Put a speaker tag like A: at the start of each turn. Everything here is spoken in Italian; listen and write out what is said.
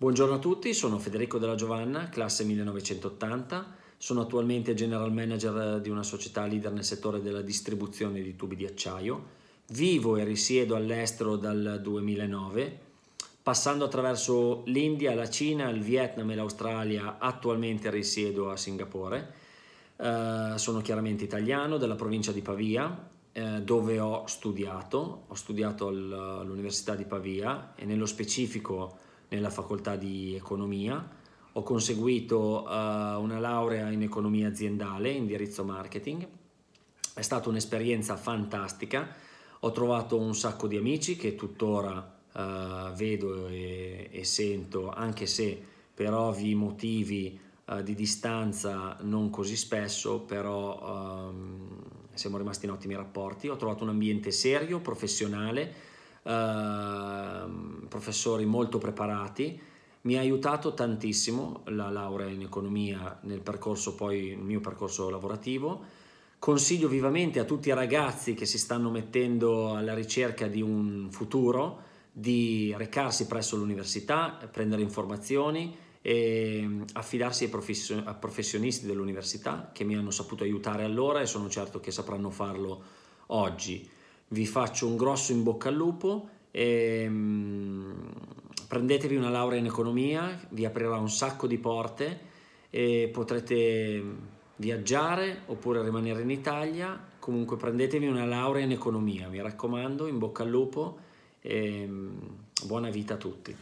A: Buongiorno a tutti, sono Federico Della Giovanna, classe 1980. Sono attualmente general manager di una società leader nel settore della distribuzione di tubi di acciaio. Vivo e risiedo all'estero dal 2009, passando attraverso l'India, la Cina, il Vietnam e l'Australia. Attualmente risiedo a Singapore. Eh, sono chiaramente italiano della provincia di Pavia, eh, dove ho studiato. Ho studiato all'Università di Pavia e nello specifico nella facoltà di economia, ho conseguito eh, una laurea in economia aziendale, indirizzo marketing, è stata un'esperienza fantastica, ho trovato un sacco di amici che tuttora eh, vedo e, e sento, anche se per ovvi motivi eh, di distanza non così spesso, però um, siamo rimasti in ottimi rapporti. Ho trovato un ambiente serio, professionale, Ehm, professori molto preparati, mi ha aiutato tantissimo la laurea in economia nel percorso poi, il mio percorso lavorativo. Consiglio vivamente a tutti i ragazzi che si stanno mettendo alla ricerca di un futuro di recarsi presso l'università, prendere informazioni e ehm, affidarsi ai professionisti dell'università che mi hanno saputo aiutare allora e sono certo che sapranno farlo oggi vi faccio un grosso in bocca al lupo. E, ehm, mh, prendetevi una laurea in economia, vi aprirà un sacco di porte e potrete viaggiare oppure rimanere in Italia. Comunque prendetevi una laurea in economia, mi raccomando, in bocca al lupo e ehm, buona vita a tutti.